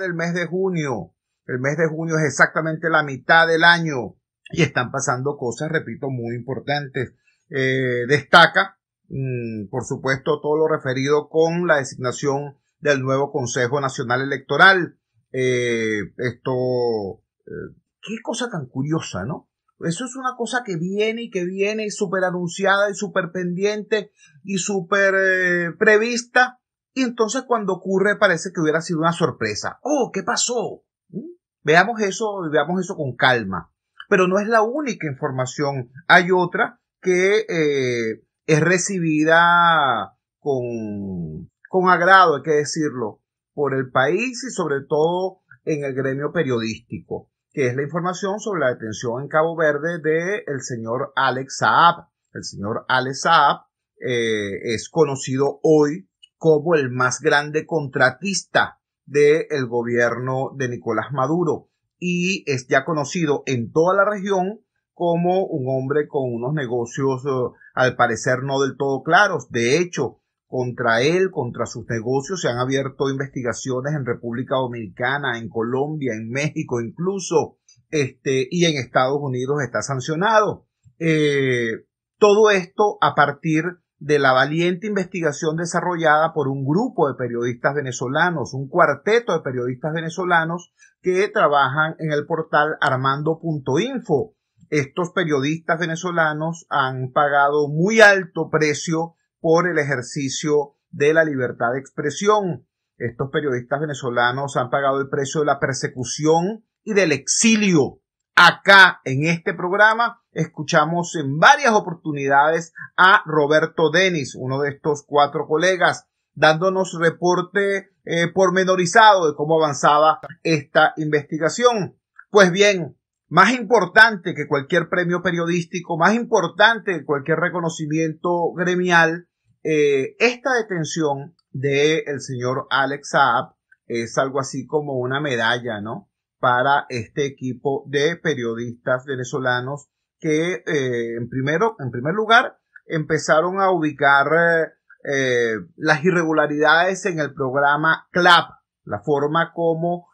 del mes de junio. El mes de junio es exactamente la mitad del año y están pasando cosas, repito, muy importantes. Eh, destaca, mm, por supuesto, todo lo referido con la designación del nuevo Consejo Nacional Electoral. Eh, esto, eh, qué cosa tan curiosa, ¿no? Eso es una cosa que viene y que viene y súper anunciada y súper pendiente y súper prevista y entonces cuando ocurre parece que hubiera sido una sorpresa. Oh, ¿qué pasó? ¿Mm? Veamos eso, veamos eso con calma. Pero no es la única información. Hay otra que eh, es recibida con, con agrado, hay que decirlo, por el país y sobre todo en el gremio periodístico, que es la información sobre la detención en Cabo Verde del señor Alex Saab. El señor Alex Saab eh, es conocido hoy como el más grande contratista del gobierno de Nicolás Maduro y es ya conocido en toda la región como un hombre con unos negocios eh, al parecer no del todo claros. De hecho, contra él, contra sus negocios, se han abierto investigaciones en República Dominicana, en Colombia, en México incluso, este, y en Estados Unidos está sancionado. Eh, todo esto a partir de la valiente investigación desarrollada por un grupo de periodistas venezolanos, un cuarteto de periodistas venezolanos que trabajan en el portal armando.info. Estos periodistas venezolanos han pagado muy alto precio por el ejercicio de la libertad de expresión. Estos periodistas venezolanos han pagado el precio de la persecución y del exilio acá en este programa escuchamos en varias oportunidades a Roberto Denis, uno de estos cuatro colegas, dándonos reporte eh, pormenorizado de cómo avanzaba esta investigación. Pues bien, más importante que cualquier premio periodístico, más importante que cualquier reconocimiento gremial, eh, esta detención del señor Alex Saab es algo así como una medalla, ¿no? para este equipo de periodistas venezolanos que eh, en, primero, en primer lugar empezaron a ubicar eh, eh, las irregularidades en el programa CLAP, la forma como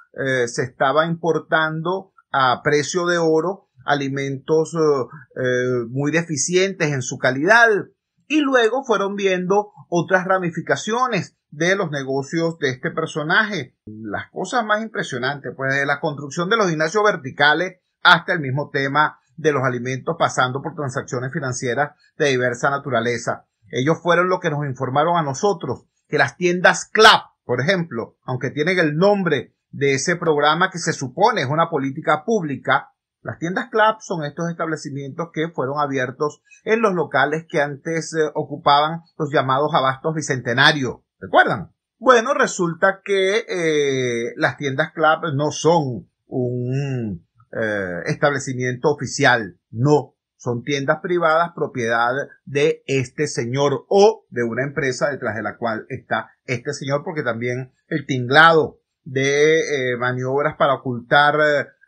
se estaba importando a precio de oro alimentos muy deficientes en su calidad, y luego fueron viendo otras ramificaciones de los negocios de este personaje. Las cosas más impresionantes, pues de la construcción de los gimnasios verticales hasta el mismo tema de los alimentos pasando por transacciones financieras de diversa naturaleza. Ellos fueron los que nos informaron a nosotros que las tiendas CLAP, por ejemplo, aunque tienen el nombre de ese programa que se supone es una política pública, las tiendas CLAP son estos establecimientos que fueron abiertos en los locales que antes eh, ocupaban los llamados abastos bicentenario. ¿Recuerdan? Bueno, resulta que eh, las tiendas CLAP no son un eh, establecimiento oficial, no. Son tiendas privadas propiedad de este señor o de una empresa detrás de la cual está este señor, porque también el tinglado de maniobras para ocultar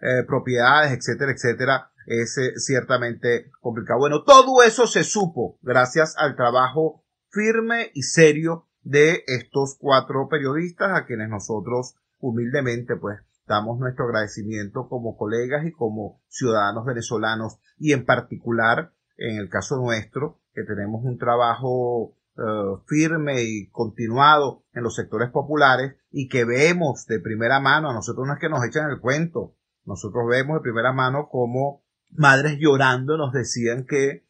eh, propiedades, etcétera, etcétera, es eh, ciertamente complicado. Bueno, todo eso se supo gracias al trabajo firme y serio de estos cuatro periodistas a quienes nosotros humildemente pues damos nuestro agradecimiento como colegas y como ciudadanos venezolanos y en particular en el caso nuestro que tenemos un trabajo eh, firme y continuado en los sectores populares y que vemos de primera mano, a nosotros no es que nos echen el cuento, nosotros vemos de primera mano cómo madres llorando nos decían que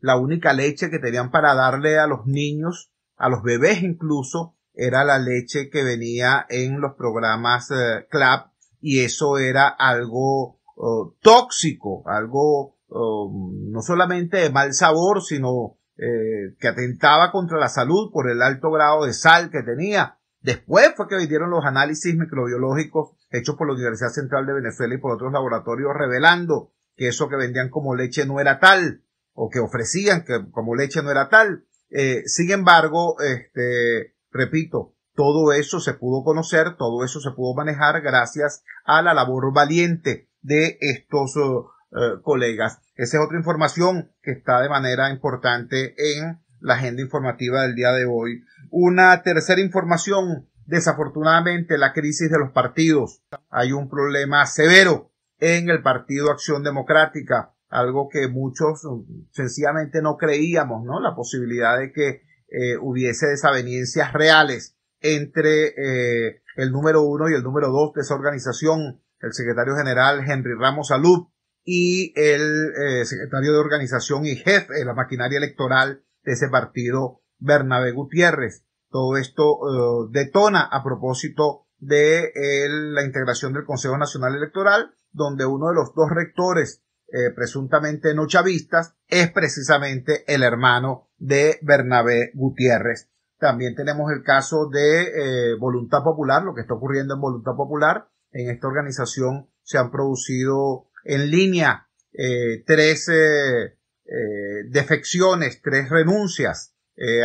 la única leche que tenían para darle a los niños, a los bebés incluso, era la leche que venía en los programas eh, CLAP y eso era algo oh, tóxico, algo oh, no solamente de mal sabor, sino eh, que atentaba contra la salud por el alto grado de sal que tenía. Después fue que vinieron los análisis microbiológicos hechos por la Universidad Central de Venezuela y por otros laboratorios revelando que eso que vendían como leche no era tal, o que ofrecían que como leche no era tal. Eh, sin embargo, este, repito, todo eso se pudo conocer, todo eso se pudo manejar gracias a la labor valiente de estos eh, colegas. Esa es otra información que está de manera importante en la agenda informativa del día de hoy. Una tercera información, desafortunadamente la crisis de los partidos. Hay un problema severo en el Partido Acción Democrática, algo que muchos mm, sencillamente no creíamos, ¿no? La posibilidad de que eh, hubiese desavenencias reales entre eh, el número uno y el número dos de esa organización, el secretario general Henry Ramos Salud y el eh, secretario de organización y jefe de la maquinaria electoral de ese partido, Bernabé Gutiérrez. Todo esto eh, detona a propósito de eh, la integración del Consejo Nacional Electoral, donde uno de los dos rectores eh, presuntamente no chavistas es precisamente el hermano de Bernabé Gutiérrez. También tenemos el caso de Voluntad Popular, lo que está ocurriendo en Voluntad Popular. En esta organización se han producido en línea tres defecciones, tres renuncias.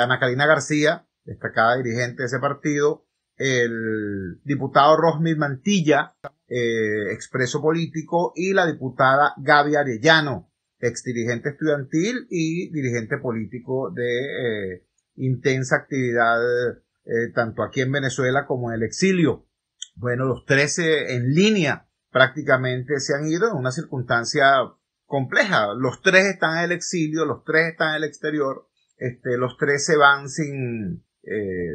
Ana Karina García, destacada dirigente de ese partido, el diputado Rosmir Mantilla, eh, expreso político, y la diputada Gaby Arellano, ex dirigente estudiantil y dirigente político de eh, intensa actividad eh, tanto aquí en Venezuela como en el exilio. Bueno, los 13 en línea prácticamente se han ido en una circunstancia compleja. Los tres están en el exilio, los tres están en el exterior, este, los tres se van sin, eh,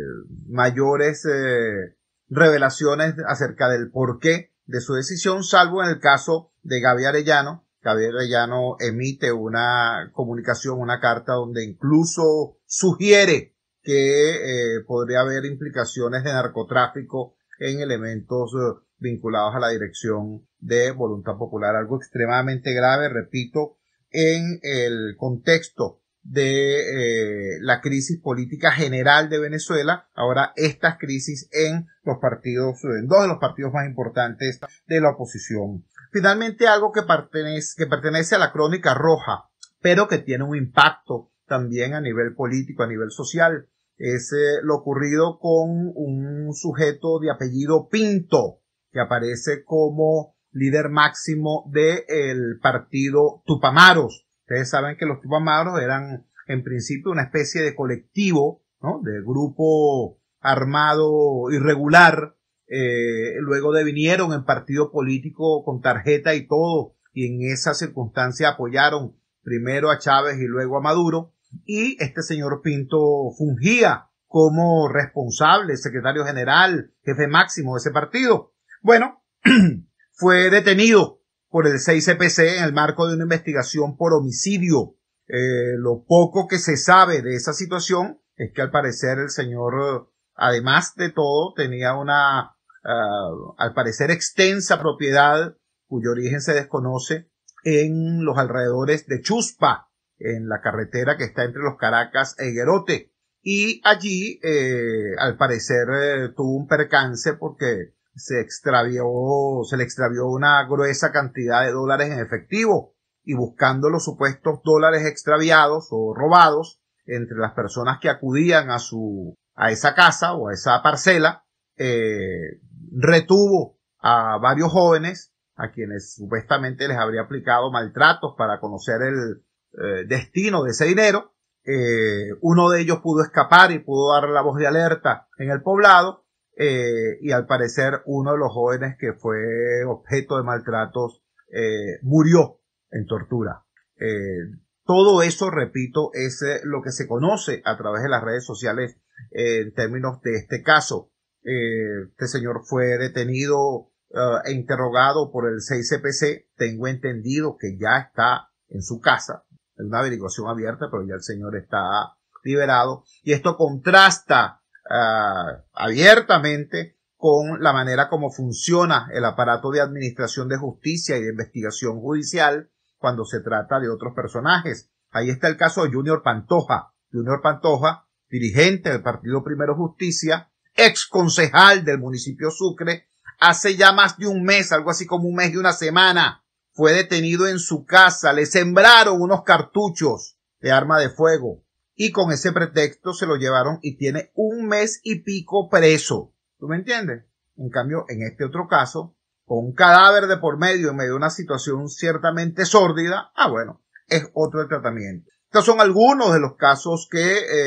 mayores eh, revelaciones acerca del porqué de su decisión, salvo en el caso de Gaby Arellano. Gaby Arellano emite una comunicación, una carta donde incluso sugiere que eh, podría haber implicaciones de narcotráfico en elementos vinculados a la dirección de Voluntad Popular, algo extremadamente grave, repito, en el contexto de eh, la crisis política general de Venezuela, ahora estas crisis en los partidos, en dos de los partidos más importantes de la oposición. Finalmente, algo que pertenece, que pertenece a la crónica roja, pero que tiene un impacto también a nivel político, a nivel social, es eh, lo ocurrido con un sujeto de apellido Pinto, que aparece como líder máximo del el partido Tupamaros, Ustedes saben que los tupamaros eran en principio una especie de colectivo, ¿no? De grupo armado irregular. Eh, luego devinieron en partido político con tarjeta y todo. Y en esa circunstancia apoyaron primero a Chávez y luego a Maduro. Y este señor Pinto fungía como responsable, secretario general, jefe máximo de ese partido. Bueno, fue detenido por el 6CPC en el marco de una investigación por homicidio. Eh, lo poco que se sabe de esa situación es que al parecer el señor, además de todo, tenía una, ah, al parecer, extensa propiedad cuyo origen se desconoce en los alrededores de Chuspa, en la carretera que está entre los Caracas e Y allí, eh, al parecer, eh, tuvo un percance porque se extravió, se le extravió una gruesa cantidad de dólares en efectivo y buscando los supuestos dólares extraviados o robados entre las personas que acudían a su, a esa casa o a esa parcela, eh, retuvo a varios jóvenes a quienes supuestamente les habría aplicado maltratos para conocer el eh, destino de ese dinero. Eh, uno de ellos pudo escapar y pudo dar la voz de alerta en el poblado eh, y al parecer uno de los jóvenes que fue objeto de maltratos eh, murió en tortura. Eh, todo eso, repito, es lo que se conoce a través de las redes sociales en términos de este caso. este señor fue detenido e interrogado por el 6 Tengo entendido que ya está en su casa. Es una averiguación abierta, pero ya el señor está liberado. Y esto contrasta Ah, abiertamente con la manera como funciona el aparato de administración de justicia y de investigación judicial cuando se trata de otros personajes. Ahí está el caso de Junior Pantoja. Junior Pantoja, dirigente del Partido Primero Justicia, ex concejal del municipio Sucre, hace ya más de un mes, algo así como un mes y una semana, fue detenido en su casa, le sembraron unos cartuchos de arma de fuego, y con ese pretexto se lo llevaron y tiene un mes y pico preso. ¿Tú me entiendes? En cambio, en este otro caso, con un cadáver de por medio en medio de una situación ciertamente sórdida, ah bueno, es otro el tratamiento. Estos son algunos de los casos que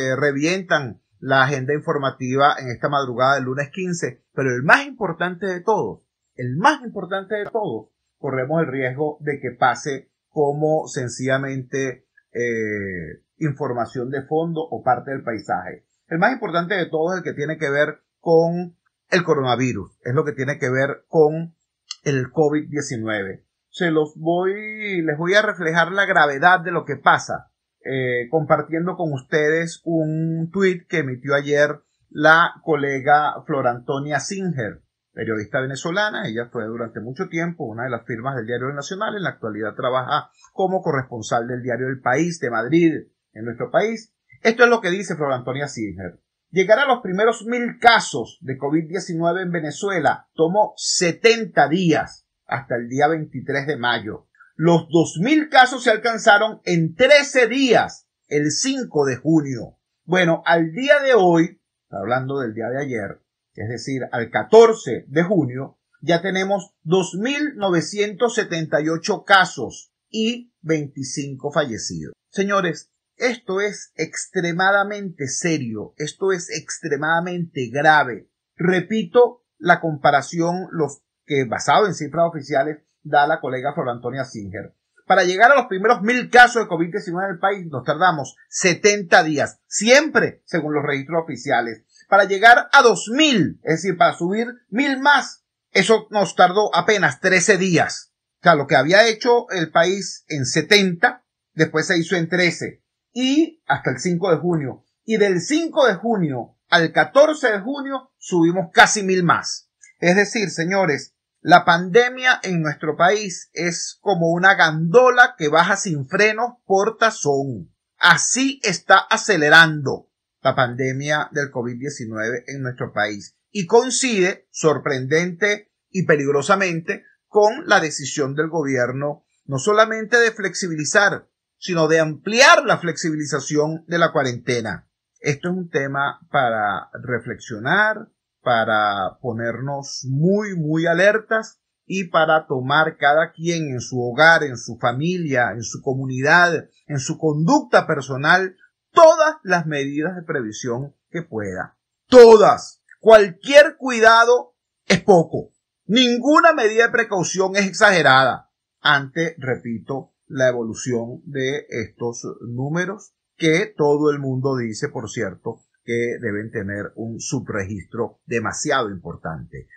eh, revientan la agenda informativa en esta madrugada del lunes 15, pero el más importante de todos, el más importante de todos, corremos el riesgo de que pase como sencillamente eh, información de fondo o parte del paisaje. El más importante de todos es el que tiene que ver con el coronavirus, es lo que tiene que ver con el COVID-19. Se los voy, les voy a reflejar la gravedad de lo que pasa, eh, compartiendo con ustedes un tweet que emitió ayer la colega Flor Antonia Singer periodista venezolana. Ella fue durante mucho tiempo una de las firmas del Diario Nacional. En la actualidad trabaja como corresponsal del Diario El País de Madrid, en nuestro país. Esto es lo que dice Flor Antonia Singer. Llegar a los primeros mil casos de COVID-19 en Venezuela tomó 70 días hasta el día 23 de mayo. Los 2.000 casos se alcanzaron en 13 días, el 5 de junio. Bueno, al día de hoy, hablando del día de ayer, es decir, al 14 de junio, ya tenemos 2.978 casos y 25 fallecidos. Señores, esto es extremadamente serio, esto es extremadamente grave. Repito la comparación los que basado en cifras oficiales da la colega Flor Antonia Singer. Para llegar a los primeros mil casos de COVID-19 en el país nos tardamos 70 días, siempre según los registros oficiales para llegar a 2000, es decir, para subir 1000 más. Eso nos tardó apenas 13 días. O sea, lo que había hecho el país en 70, después se hizo en 13 y hasta el 5 de junio. Y del 5 de junio al 14 de junio subimos casi 1000 más. Es decir, señores, la pandemia en nuestro país es como una gandola que baja sin frenos por tazón. Así está acelerando la pandemia del COVID-19 en nuestro país y coincide sorprendente y peligrosamente con la decisión del gobierno no solamente de flexibilizar, sino de ampliar la flexibilización de la cuarentena. Esto es un tema para reflexionar, para ponernos muy, muy alertas y para tomar cada quien en su hogar, en su familia, en su comunidad, en su conducta personal todas las medidas de previsión que pueda. Todas. Cualquier cuidado es poco. Ninguna medida de precaución es exagerada ante, repito, la evolución de estos números que todo el mundo dice, por cierto, que deben tener un subregistro demasiado importante.